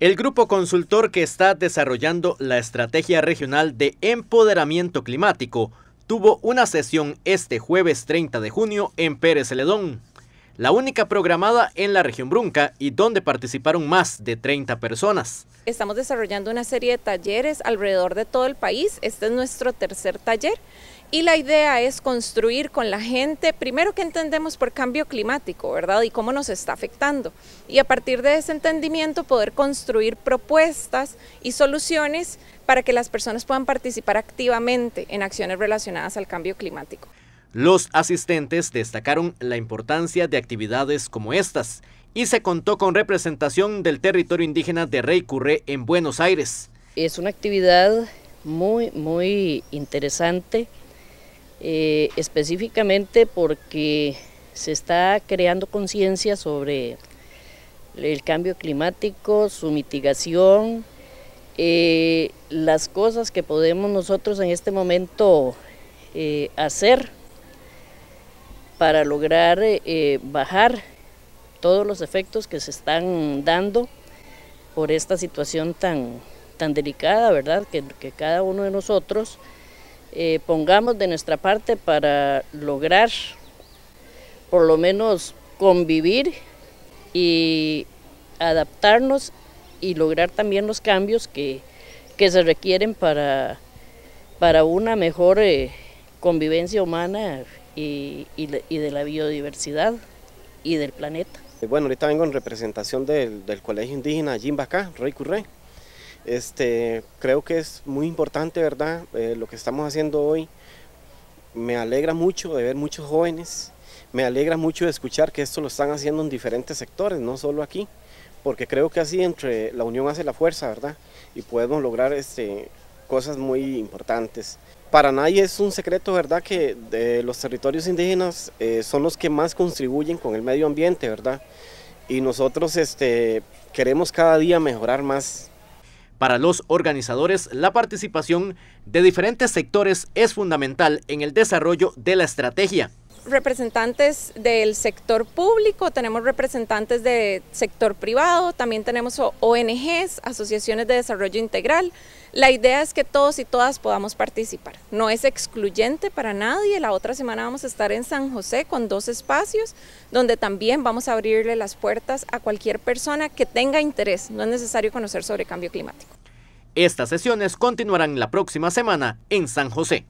El grupo consultor que está desarrollando la estrategia regional de empoderamiento climático tuvo una sesión este jueves 30 de junio en Pérez Celedón, la única programada en la región Brunca y donde participaron más de 30 personas. Estamos desarrollando una serie de talleres alrededor de todo el país. Este es nuestro tercer taller y la idea es construir con la gente, primero que entendemos por cambio climático, ¿verdad? Y cómo nos está afectando. Y a partir de ese entendimiento poder construir propuestas y soluciones para que las personas puedan participar activamente en acciones relacionadas al cambio climático. Los asistentes destacaron la importancia de actividades como estas y se contó con representación del territorio indígena de Rey Curré en Buenos Aires. Es una actividad muy, muy interesante eh, específicamente porque se está creando conciencia sobre el cambio climático, su mitigación, eh, las cosas que podemos nosotros en este momento eh, hacer para lograr bajar todos los efectos que se están dando por esta situación tan, delicada, ¿verdad? que cada uno de nosotros eh, pongamos de nuestra parte para lograr por lo menos convivir y adaptarnos y lograr también los cambios que, se requieren para, para una mejor eh, convivencia humana y, de la biodiversidad y del planeta. Eh, bueno, ahorita vengo en representación del, Colegio Indígena Jimbacá, Rey Curré. Este, creo que es muy importante, ¿verdad? Eh, lo que estamos haciendo hoy. Me alegra mucho de ver muchos jóvenes. Me alegra mucho de escuchar que esto lo están haciendo en diferentes sectores, no solo aquí, porque creo que así entre la unión hace la fuerza, ¿verdad? Y podemos lograr este, cosas muy importantes. Para nadie es un secreto, ¿verdad?, que de eh, los territorios indígenas eh, son los que más contribuyen con el medio ambiente, ¿verdad? Y nosotros este, queremos cada día mejorar más para los organizadores, la participación de diferentes sectores es fundamental en el desarrollo de la estrategia representantes del sector público, tenemos representantes del sector privado, también tenemos ONGs, asociaciones de desarrollo integral. La idea es que todos y todas podamos participar. No es excluyente para nadie. La otra semana vamos a estar en San José con dos espacios donde también vamos a abrirle las puertas a cualquier persona que tenga interés. No es necesario conocer sobre cambio climático. Estas sesiones continuarán la próxima semana en San José.